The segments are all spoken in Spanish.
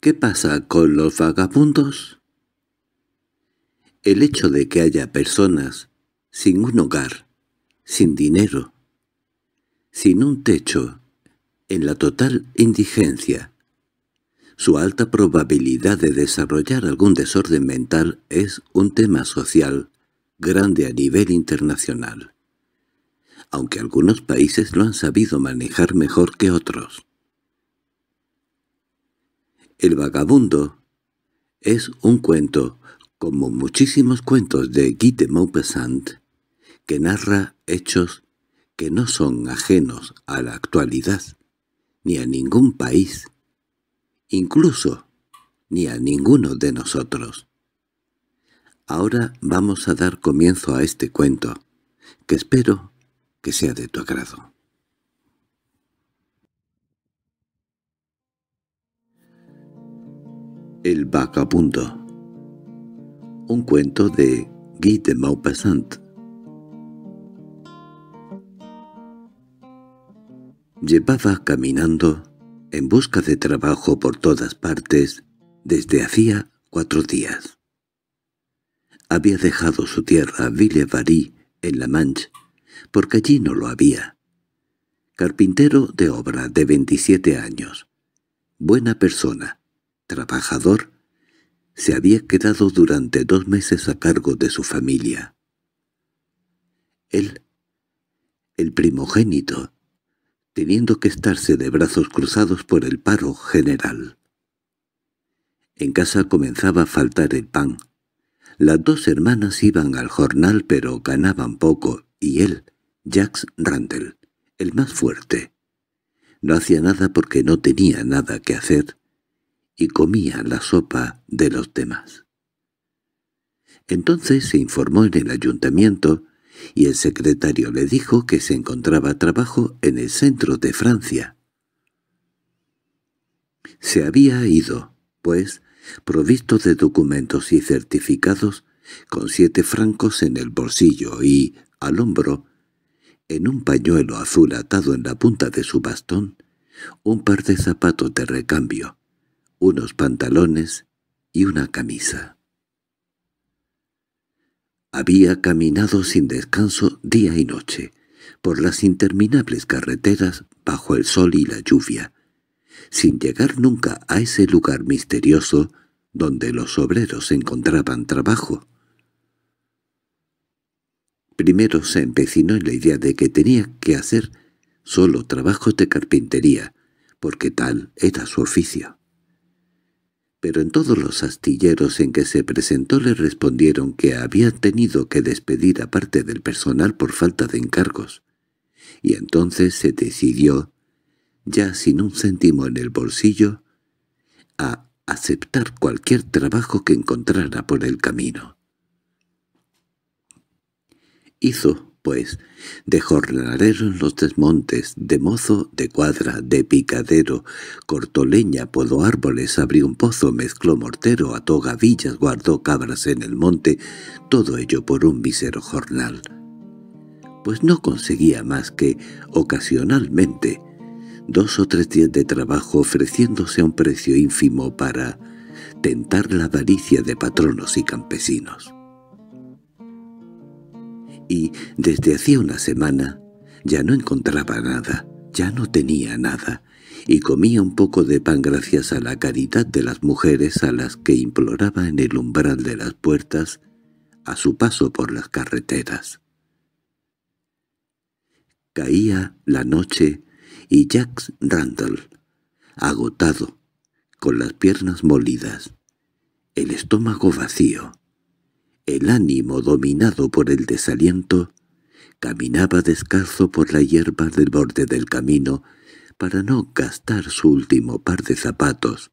¿Qué pasa con los vagabundos? El hecho de que haya personas sin un hogar, sin dinero, sin un techo, en la total indigencia. Su alta probabilidad de desarrollar algún desorden mental es un tema social grande a nivel internacional, aunque algunos países lo han sabido manejar mejor que otros. El vagabundo es un cuento, como muchísimos cuentos de Guy de Maupassant, que narra hechos que no son ajenos a la actualidad, ni a ningún país, incluso ni a ninguno de nosotros. Ahora vamos a dar comienzo a este cuento, que espero que sea de tu agrado. El punto. Un cuento de Guy de Maupassant Llevaba caminando, en busca de trabajo por todas partes, desde hacía cuatro días. Había dejado su tierra Villevary en La Manche, porque allí no lo había. Carpintero de obra de 27 años. Buena persona, trabajador, se había quedado durante dos meses a cargo de su familia. Él, el primogénito, teniendo que estarse de brazos cruzados por el paro general. En casa comenzaba a faltar el pan. Las dos hermanas iban al jornal pero ganaban poco, y él, Jax Randall, el más fuerte. No hacía nada porque no tenía nada que hacer, y comía la sopa de los demás. Entonces se informó en el ayuntamiento y el secretario le dijo que se encontraba trabajo en el centro de Francia. Se había ido, pues, provisto de documentos y certificados, con siete francos en el bolsillo y, al hombro, en un pañuelo azul atado en la punta de su bastón, un par de zapatos de recambio, unos pantalones y una camisa. Había caminado sin descanso día y noche, por las interminables carreteras bajo el sol y la lluvia, sin llegar nunca a ese lugar misterioso donde los obreros encontraban trabajo. Primero se empecinó en la idea de que tenía que hacer solo trabajos de carpintería, porque tal era su oficio pero en todos los astilleros en que se presentó le respondieron que había tenido que despedir a parte del personal por falta de encargos, y entonces se decidió, ya sin un céntimo en el bolsillo, a aceptar cualquier trabajo que encontrara por el camino. Hizo de jornalero en los desmontes, de mozo, de cuadra, de picadero, cortó leña, podó árboles, abrió un pozo, mezcló mortero, ató gavillas, guardó cabras en el monte, todo ello por un mísero jornal. Pues no conseguía más que, ocasionalmente, dos o tres días de trabajo ofreciéndose a un precio ínfimo para tentar la avaricia de patronos y campesinos y, desde hacía una semana, ya no encontraba nada, ya no tenía nada, y comía un poco de pan gracias a la caridad de las mujeres a las que imploraba en el umbral de las puertas a su paso por las carreteras. Caía la noche y Jack Randall, agotado, con las piernas molidas, el estómago vacío, el ánimo dominado por el desaliento, caminaba descalzo por la hierba del borde del camino para no gastar su último par de zapatos,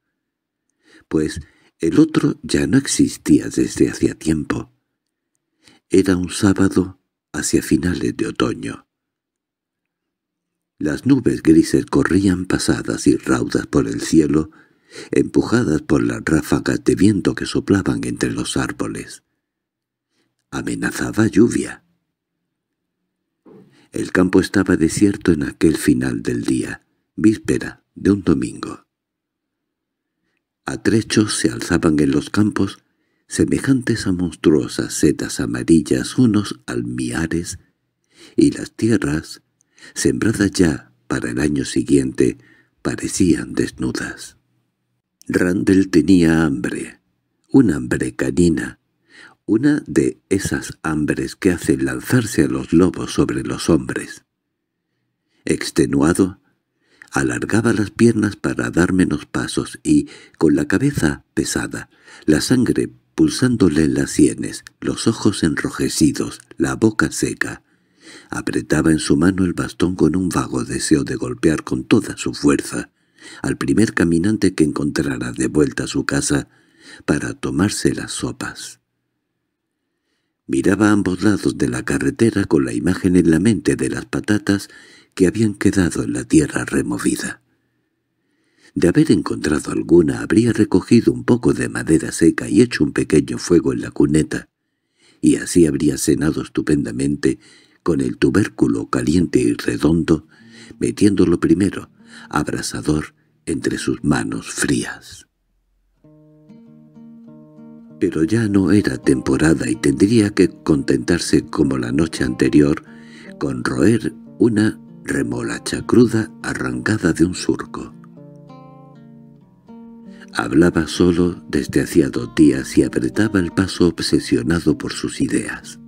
pues el otro ya no existía desde hacía tiempo. Era un sábado hacia finales de otoño. Las nubes grises corrían pasadas y raudas por el cielo, empujadas por las ráfagas de viento que soplaban entre los árboles amenazaba lluvia. El campo estaba desierto en aquel final del día, víspera de un domingo. A trechos se alzaban en los campos, semejantes a monstruosas setas amarillas unos almiares, y las tierras, sembradas ya para el año siguiente, parecían desnudas. Randall tenía hambre, una hambre canina, una de esas hambres que hacen lanzarse a los lobos sobre los hombres. Extenuado, alargaba las piernas para dar menos pasos y, con la cabeza pesada, la sangre pulsándole en las sienes, los ojos enrojecidos, la boca seca, apretaba en su mano el bastón con un vago deseo de golpear con toda su fuerza al primer caminante que encontrara de vuelta a su casa para tomarse las sopas. Miraba a ambos lados de la carretera con la imagen en la mente de las patatas que habían quedado en la tierra removida. De haber encontrado alguna habría recogido un poco de madera seca y hecho un pequeño fuego en la cuneta, y así habría cenado estupendamente con el tubérculo caliente y redondo, metiéndolo primero, abrasador, entre sus manos frías. Pero ya no era temporada y tendría que contentarse como la noche anterior con roer una remolacha cruda arrancada de un surco. Hablaba solo desde hacía dos días y apretaba el paso obsesionado por sus ideas.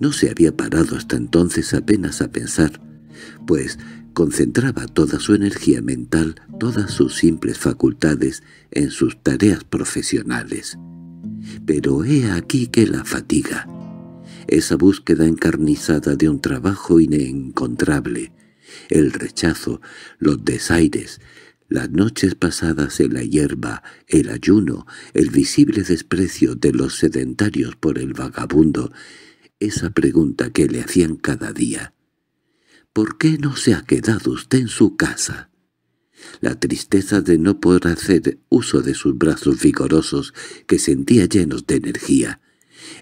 No se había parado hasta entonces apenas a pensar, pues concentraba toda su energía mental, todas sus simples facultades en sus tareas profesionales. Pero he aquí que la fatiga, esa búsqueda encarnizada de un trabajo inencontrable, el rechazo, los desaires, las noches pasadas en la hierba, el ayuno, el visible desprecio de los sedentarios por el vagabundo, esa pregunta que le hacían cada día. ¿Por qué no se ha quedado usted en su casa? La tristeza de no poder hacer uso de sus brazos vigorosos que sentía llenos de energía,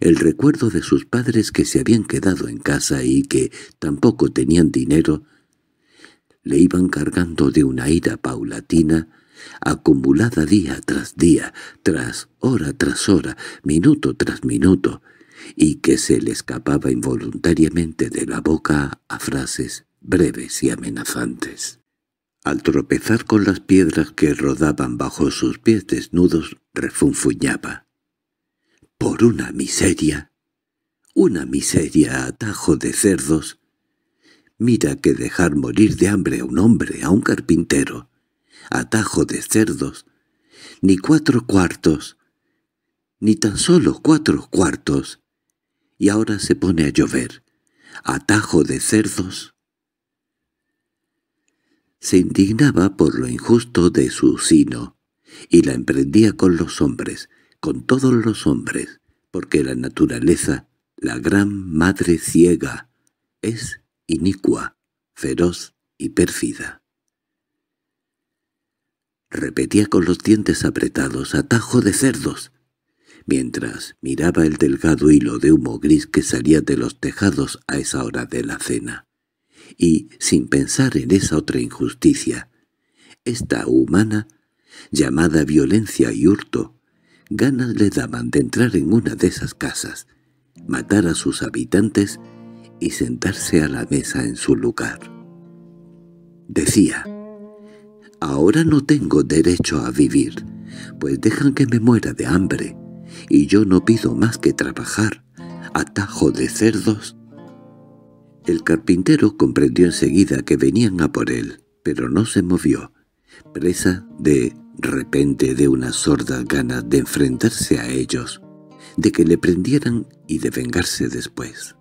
el recuerdo de sus padres que se habían quedado en casa y que tampoco tenían dinero, le iban cargando de una ira paulatina, acumulada día tras día, tras hora tras hora, minuto tras minuto, y que se le escapaba involuntariamente de la boca a frases breves y amenazantes. Al tropezar con las piedras que rodaban bajo sus pies desnudos, refunfuñaba. «Por una miseria! Una miseria atajo de cerdos! Mira que dejar morir de hambre a un hombre, a un carpintero. Atajo de cerdos. Ni cuatro cuartos. Ni tan solo cuatro cuartos y ahora se pone a llover. ¡Atajo de cerdos! Se indignaba por lo injusto de su sino, y la emprendía con los hombres, con todos los hombres, porque la naturaleza, la gran madre ciega, es inicua, feroz y pérfida. Repetía con los dientes apretados, «¡Atajo de cerdos! mientras miraba el delgado hilo de humo gris que salía de los tejados a esa hora de la cena. Y, sin pensar en esa otra injusticia, esta humana, llamada violencia y hurto, ganas le daban de entrar en una de esas casas, matar a sus habitantes y sentarse a la mesa en su lugar. Decía, «Ahora no tengo derecho a vivir, pues dejan que me muera de hambre» y yo no pido más que trabajar, atajo de cerdos. El carpintero comprendió enseguida que venían a por él, pero no se movió, presa de repente de una sorda gana de enfrentarse a ellos, de que le prendieran y de vengarse después.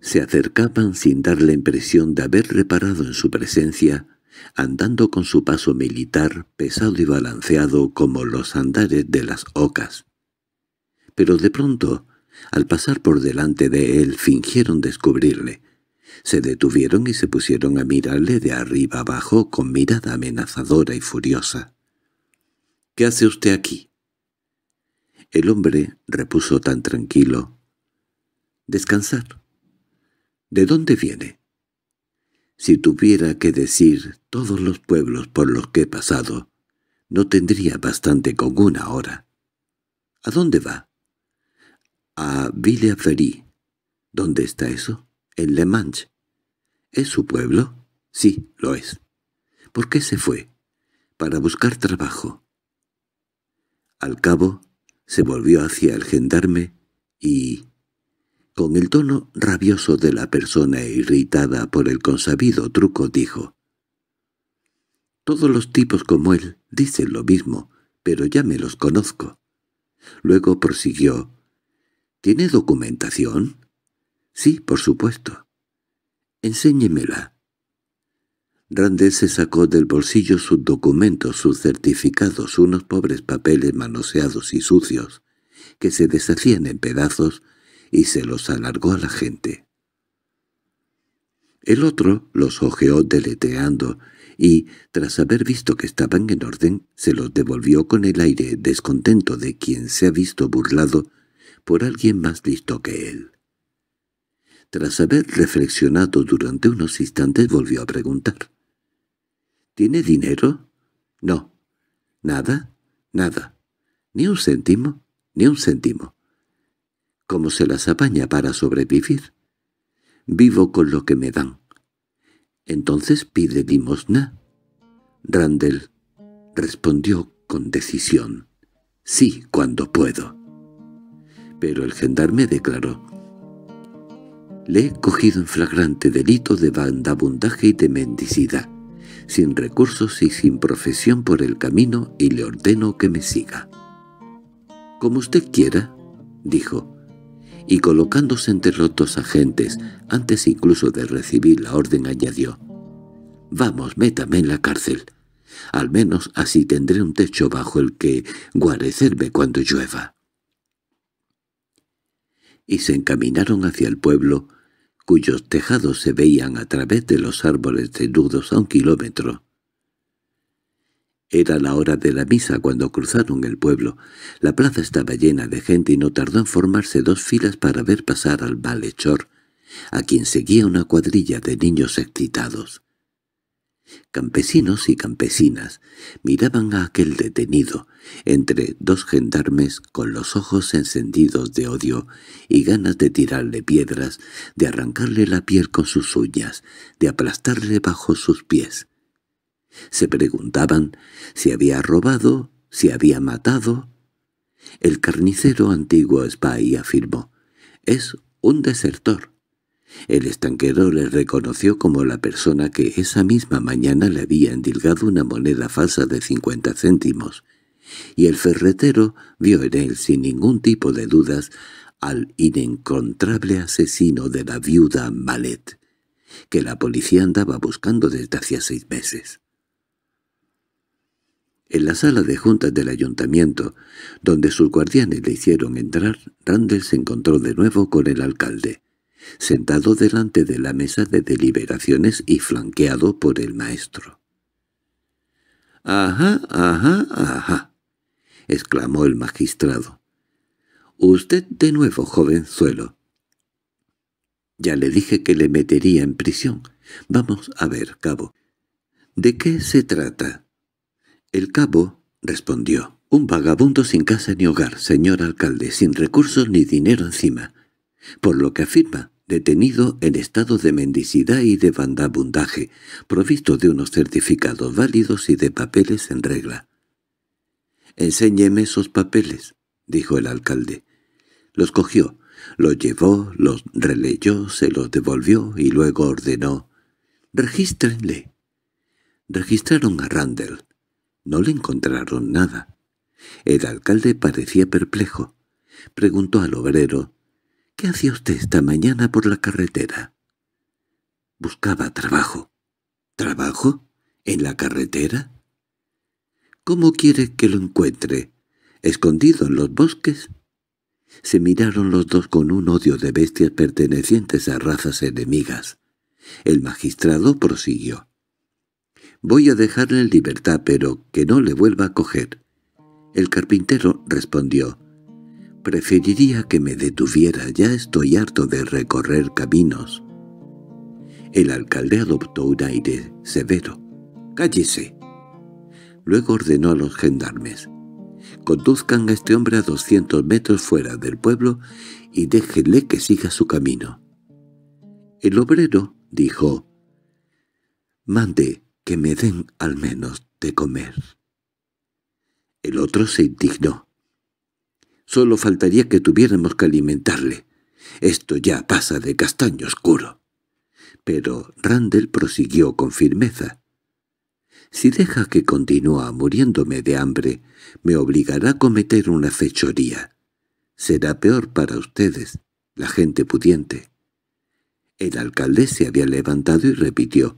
Se acercaban sin dar la impresión de haber reparado en su presencia, andando con su paso militar pesado y balanceado como los andares de las ocas pero de pronto, al pasar por delante de él, fingieron descubrirle. Se detuvieron y se pusieron a mirarle de arriba abajo con mirada amenazadora y furiosa. —¿Qué hace usted aquí? El hombre repuso tan tranquilo. —Descansar. —¿De dónde viene? Si tuviera que decir todos los pueblos por los que he pasado, no tendría bastante con una hora. —¿A dónde va? a ¿Dónde está eso? En Le Manche. ¿Es su pueblo? Sí, lo es. ¿Por qué se fue? Para buscar trabajo. Al cabo, se volvió hacia el gendarme y, con el tono rabioso de la persona irritada por el consabido truco, dijo, «Todos los tipos como él dicen lo mismo, pero ya me los conozco». Luego prosiguió —¿Tiene documentación? —Sí, por supuesto. —Enséñemela. Randall se sacó del bolsillo sus documentos, sus certificados, unos pobres papeles manoseados y sucios, que se deshacían en pedazos, y se los alargó a la gente. El otro los ojeó deleteando, y, tras haber visto que estaban en orden, se los devolvió con el aire descontento de quien se ha visto burlado por alguien más listo que él. Tras haber reflexionado durante unos instantes volvió a preguntar. —¿Tiene dinero? —No. —¿Nada? —Nada. —¿Ni un céntimo? —Ni un céntimo. —¿Cómo se las apaña para sobrevivir? —Vivo con lo que me dan. —¿Entonces pide limosna? Randall respondió con decisión. —Sí, cuando puedo pero el gendarme declaró «Le he cogido en flagrante delito de bandabundaje y de mendicidad, sin recursos y sin profesión por el camino, y le ordeno que me siga». «Como usted quiera», dijo, y colocándose entre los dos agentes, antes incluso de recibir la orden añadió «Vamos, métame en la cárcel». Al menos así tendré un techo bajo el que guarecerme cuando llueva y se encaminaron hacia el pueblo, cuyos tejados se veían a través de los árboles desnudos a un kilómetro. Era la hora de la misa cuando cruzaron el pueblo. La plaza estaba llena de gente y no tardó en formarse dos filas para ver pasar al malhechor, a quien seguía una cuadrilla de niños excitados. Campesinos y campesinas miraban a aquel detenido, entre dos gendarmes con los ojos encendidos de odio y ganas de tirarle piedras, de arrancarle la piel con sus uñas, de aplastarle bajo sus pies. Se preguntaban si había robado, si había matado. El carnicero antiguo Spai afirmó, «Es un desertor». El estanquero le reconoció como la persona que esa misma mañana le había endilgado una moneda falsa de cincuenta céntimos, y el ferretero vio en él sin ningún tipo de dudas al inencontrable asesino de la viuda Malet, que la policía andaba buscando desde hacía seis meses. En la sala de juntas del ayuntamiento, donde sus guardianes le hicieron entrar, Randall se encontró de nuevo con el alcalde sentado delante de la mesa de deliberaciones y flanqueado por el maestro. —¡Ajá, ajá, ajá! —exclamó el magistrado. —Usted de nuevo, jovenzuelo. —Ya le dije que le metería en prisión. Vamos a ver, cabo. —¿De qué se trata? El cabo respondió. —Un vagabundo sin casa ni hogar, señor alcalde, sin recursos ni dinero encima. Por lo que afirma, detenido en estado de mendicidad y de vandabundaje, provisto de unos certificados válidos y de papeles en regla. «Enséñeme esos papeles», dijo el alcalde. Los cogió, los llevó, los releyó, se los devolvió y luego ordenó «Regístrenle». Registraron a Randall. No le encontraron nada. El alcalde parecía perplejo. Preguntó al obrero —¿Qué hacía usted esta mañana por la carretera? —Buscaba trabajo. —¿Trabajo? ¿En la carretera? —¿Cómo quiere que lo encuentre? ¿Escondido en los bosques? Se miraron los dos con un odio de bestias pertenecientes a razas enemigas. El magistrado prosiguió. —Voy a dejarle en libertad, pero que no le vuelva a coger. El carpintero respondió preferiría que me detuviera, ya estoy harto de recorrer caminos. El alcalde adoptó un aire severo. —¡Cállese! Luego ordenó a los gendarmes. —Conduzcan a este hombre a 200 metros fuera del pueblo y déjenle que siga su camino. El obrero dijo, «Mande que me den al menos de comer». El otro se indignó. Solo faltaría que tuviéramos que alimentarle. Esto ya pasa de castaño oscuro. Pero Randall prosiguió con firmeza. Si deja que continúa muriéndome de hambre, me obligará a cometer una fechoría. Será peor para ustedes, la gente pudiente. El alcalde se había levantado y repitió,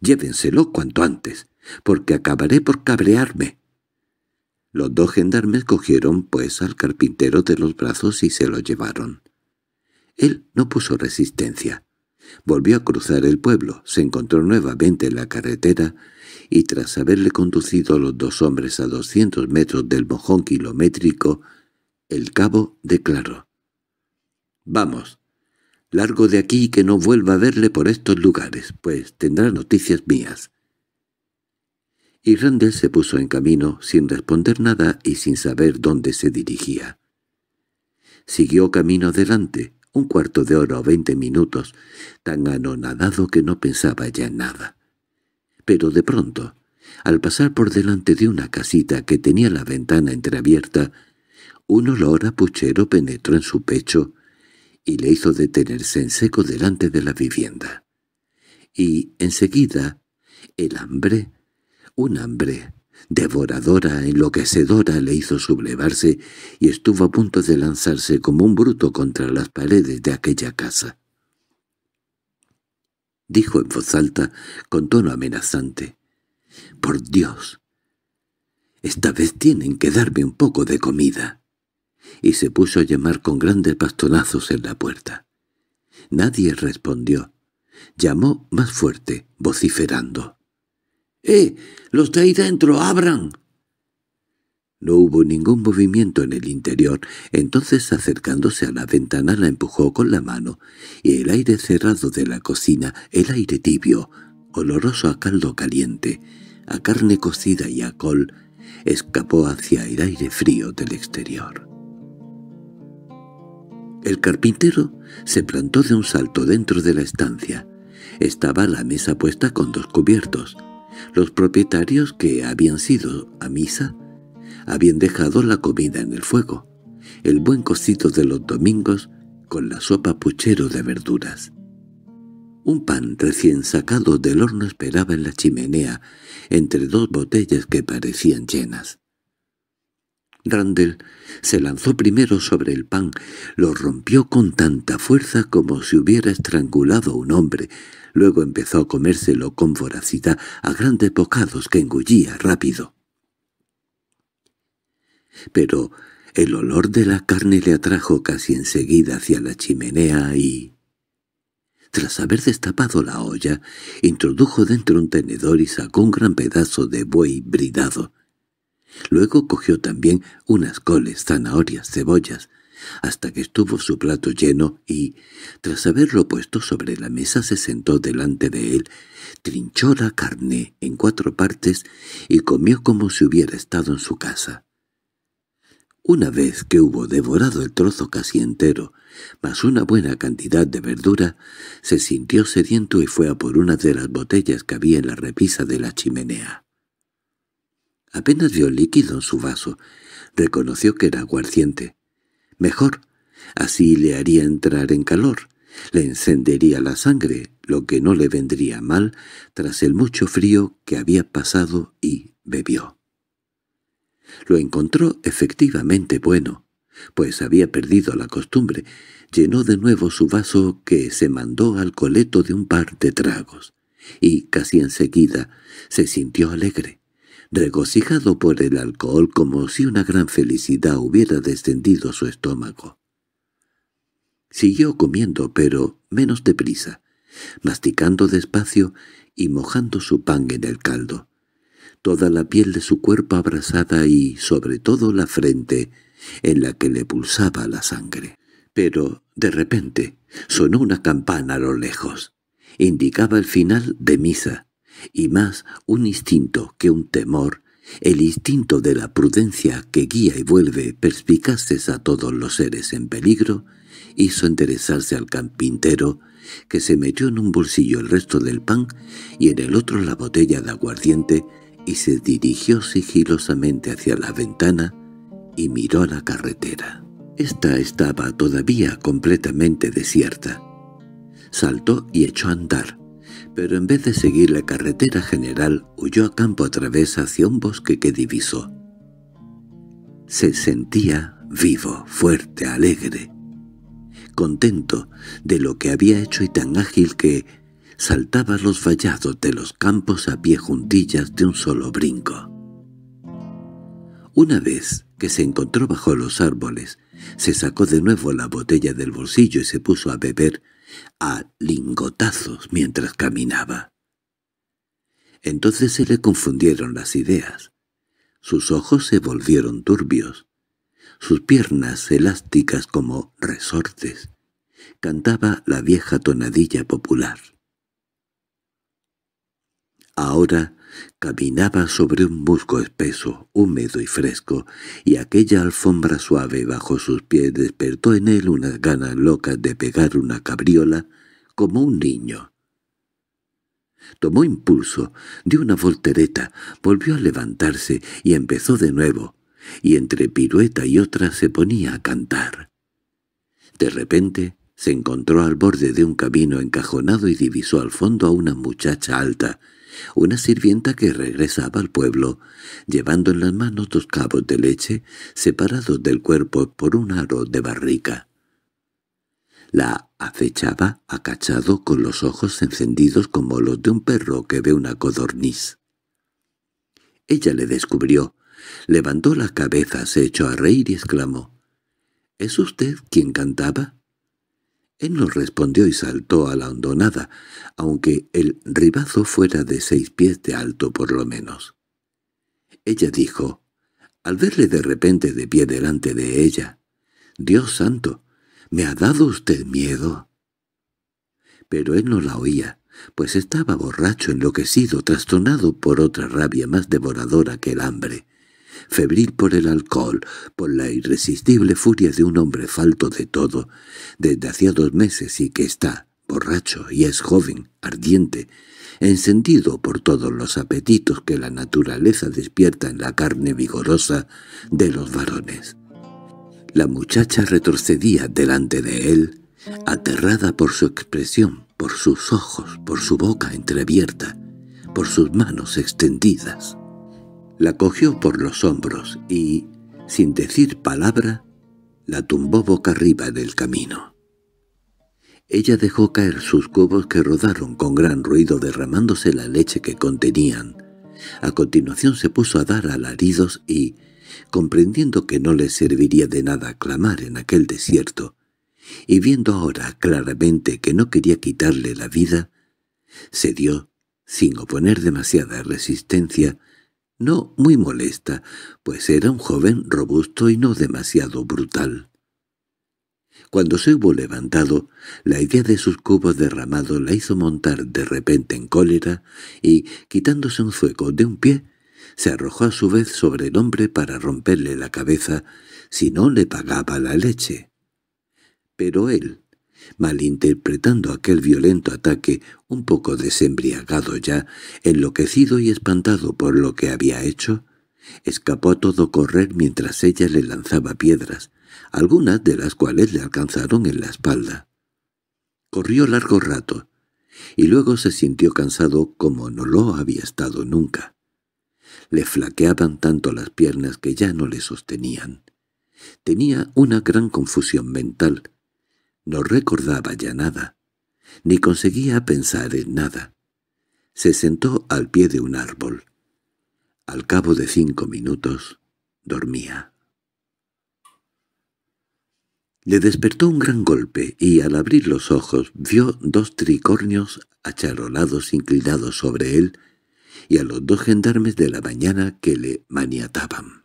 «Llévenselo cuanto antes, porque acabaré por cabrearme». Los dos gendarmes cogieron pues al carpintero de los brazos y se lo llevaron. Él no puso resistencia. Volvió a cruzar el pueblo, se encontró nuevamente en la carretera y tras haberle conducido a los dos hombres a doscientos metros del mojón kilométrico, el cabo declaró. «Vamos, largo de aquí y que no vuelva a verle por estos lugares, pues tendrá noticias mías y Randall se puso en camino sin responder nada y sin saber dónde se dirigía. Siguió camino adelante, un cuarto de hora o veinte minutos, tan anonadado que no pensaba ya en nada. Pero de pronto, al pasar por delante de una casita que tenía la ventana entreabierta, un olor a puchero penetró en su pecho y le hizo detenerse en seco delante de la vivienda. Y, enseguida, el hambre un hambre devoradora, enloquecedora, le hizo sublevarse y estuvo a punto de lanzarse como un bruto contra las paredes de aquella casa. Dijo en voz alta, con tono amenazante, «¡Por Dios! Esta vez tienen que darme un poco de comida». Y se puso a llamar con grandes bastonazos en la puerta. Nadie respondió. Llamó más fuerte, vociferando. —¡Eh! ¡Los de ahí dentro! ¡Abran! No hubo ningún movimiento en el interior, entonces acercándose a la ventana la empujó con la mano, y el aire cerrado de la cocina, el aire tibio, oloroso a caldo caliente, a carne cocida y a col, escapó hacia el aire frío del exterior. El carpintero se plantó de un salto dentro de la estancia. Estaba la mesa puesta con dos cubiertos, los propietarios que habían sido a misa habían dejado la comida en el fuego, el buen cosito de los domingos con la sopa puchero de verduras. Un pan recién sacado del horno esperaba en la chimenea, entre dos botellas que parecían llenas. Randall se lanzó primero sobre el pan, lo rompió con tanta fuerza como si hubiera estrangulado a un hombre, luego empezó a comérselo con voracidad a grandes bocados que engullía rápido. Pero el olor de la carne le atrajo casi enseguida hacia la chimenea y... Tras haber destapado la olla, introdujo dentro un tenedor y sacó un gran pedazo de buey bridado. Luego cogió también unas coles, zanahorias, cebollas, hasta que estuvo su plato lleno y, tras haberlo puesto sobre la mesa, se sentó delante de él, trinchó la carne en cuatro partes y comió como si hubiera estado en su casa. Una vez que hubo devorado el trozo casi entero, más una buena cantidad de verdura, se sintió sediento y fue a por una de las botellas que había en la repisa de la chimenea. Apenas vio líquido en su vaso. Reconoció que era guarciente. Mejor. Así le haría entrar en calor. Le encendería la sangre, lo que no le vendría mal tras el mucho frío que había pasado y bebió. Lo encontró efectivamente bueno, pues había perdido la costumbre. Llenó de nuevo su vaso que se mandó al coleto de un par de tragos, y casi enseguida se sintió alegre regocijado por el alcohol como si una gran felicidad hubiera descendido su estómago. Siguió comiendo, pero menos deprisa, masticando despacio y mojando su pan en el caldo. Toda la piel de su cuerpo abrasada y, sobre todo, la frente, en la que le pulsaba la sangre. Pero, de repente, sonó una campana a lo lejos. Indicaba el final de misa y más un instinto que un temor, el instinto de la prudencia que guía y vuelve perspicaces a todos los seres en peligro, hizo enderezarse al campintero, que se metió en un bolsillo el resto del pan y en el otro la botella de aguardiente y se dirigió sigilosamente hacia la ventana y miró a la carretera. Esta estaba todavía completamente desierta. Saltó y echó a andar, pero en vez de seguir la carretera general huyó a campo a través hacia un bosque que divisó. Se sentía vivo, fuerte, alegre, contento de lo que había hecho y tan ágil que saltaba los vallados de los campos a pie juntillas de un solo brinco. Una vez que se encontró bajo los árboles, se sacó de nuevo la botella del bolsillo y se puso a beber a lingotazos mientras caminaba. Entonces se le confundieron las ideas. Sus ojos se volvieron turbios. Sus piernas elásticas como resortes. Cantaba la vieja tonadilla popular. Ahora caminaba sobre un musgo espeso, húmedo y fresco, y aquella alfombra suave bajo sus pies despertó en él unas ganas locas de pegar una cabriola como un niño. Tomó impulso, dio una voltereta, volvió a levantarse y empezó de nuevo, y entre pirueta y otra se ponía a cantar. De repente se encontró al borde de un camino encajonado y divisó al fondo a una muchacha alta, una sirvienta que regresaba al pueblo, llevando en las manos dos cabos de leche separados del cuerpo por un aro de barrica. La acechaba acachado con los ojos encendidos como los de un perro que ve una codorniz. Ella le descubrió, levantó la cabeza, se echó a reír y exclamó, —¿Es usted quien cantaba? Él no respondió y saltó a la hondonada, aunque el ribazo fuera de seis pies de alto por lo menos. Ella dijo, al verle de repente de pie delante de ella, «Dios santo, ¿me ha dado usted miedo?» Pero él no la oía, pues estaba borracho, enloquecido, trastornado por otra rabia más devoradora que el hambre febril por el alcohol, por la irresistible furia de un hombre falto de todo, desde hacía dos meses y que está, borracho y es joven, ardiente, encendido por todos los apetitos que la naturaleza despierta en la carne vigorosa de los varones. La muchacha retrocedía delante de él, aterrada por su expresión, por sus ojos, por su boca entreabierta, por sus manos extendidas. La cogió por los hombros y, sin decir palabra, la tumbó boca arriba del el camino. Ella dejó caer sus cubos que rodaron con gran ruido derramándose la leche que contenían. A continuación se puso a dar alaridos y, comprendiendo que no le serviría de nada clamar en aquel desierto, y viendo ahora claramente que no quería quitarle la vida, se dio, sin oponer demasiada resistencia, no muy molesta, pues era un joven robusto y no demasiado brutal. Cuando se hubo levantado, la idea de sus cubos derramados la hizo montar de repente en cólera y, quitándose un zueco de un pie, se arrojó a su vez sobre el hombre para romperle la cabeza si no le pagaba la leche. Pero él, malinterpretando aquel violento ataque, un poco desembriagado ya, enloquecido y espantado por lo que había hecho, escapó a todo correr mientras ella le lanzaba piedras, algunas de las cuales le alcanzaron en la espalda. Corrió largo rato, y luego se sintió cansado como no lo había estado nunca. Le flaqueaban tanto las piernas que ya no le sostenían. Tenía una gran confusión mental, no recordaba ya nada, ni conseguía pensar en nada. Se sentó al pie de un árbol. Al cabo de cinco minutos, dormía. Le despertó un gran golpe y al abrir los ojos vio dos tricornios acharolados inclinados sobre él y a los dos gendarmes de la mañana que le maniataban.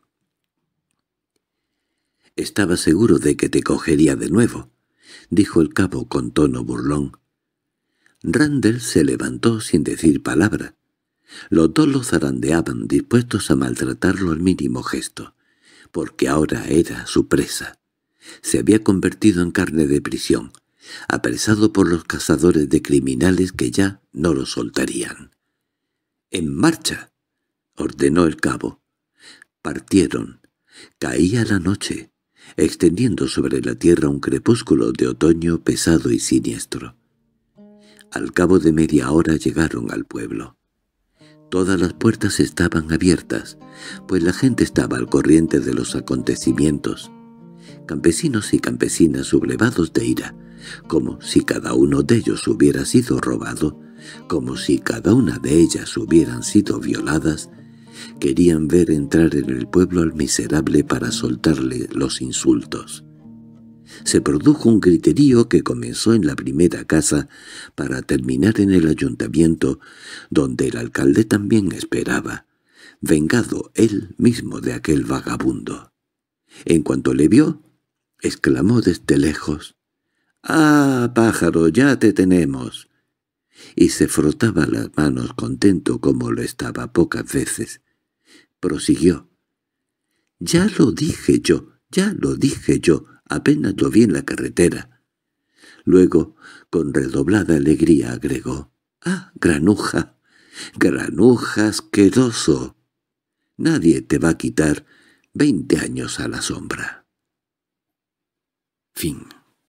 Estaba seguro de que te cogería de nuevo, —dijo el cabo con tono burlón. Randall se levantó sin decir palabra. Los dos lo zarandeaban, dispuestos a maltratarlo al mínimo gesto, porque ahora era su presa. Se había convertido en carne de prisión, apresado por los cazadores de criminales que ya no lo soltarían. —¡En marcha! —ordenó el cabo. Partieron. Caía la noche extendiendo sobre la tierra un crepúsculo de otoño pesado y siniestro. Al cabo de media hora llegaron al pueblo. Todas las puertas estaban abiertas, pues la gente estaba al corriente de los acontecimientos. Campesinos y campesinas sublevados de ira, como si cada uno de ellos hubiera sido robado, como si cada una de ellas hubieran sido violadas, Querían ver entrar en el pueblo al miserable para soltarle los insultos. Se produjo un griterío que comenzó en la primera casa para terminar en el ayuntamiento, donde el alcalde también esperaba, vengado él mismo de aquel vagabundo. En cuanto le vio, exclamó desde lejos, «¡Ah, pájaro, ya te tenemos!» y se frotaba las manos contento como lo estaba pocas veces prosiguió. —Ya lo dije yo, ya lo dije yo, apenas lo vi en la carretera. Luego, con redoblada alegría, agregó. —¡Ah, granuja! ¡Granuja asqueroso! Nadie te va a quitar veinte años a la sombra. Fin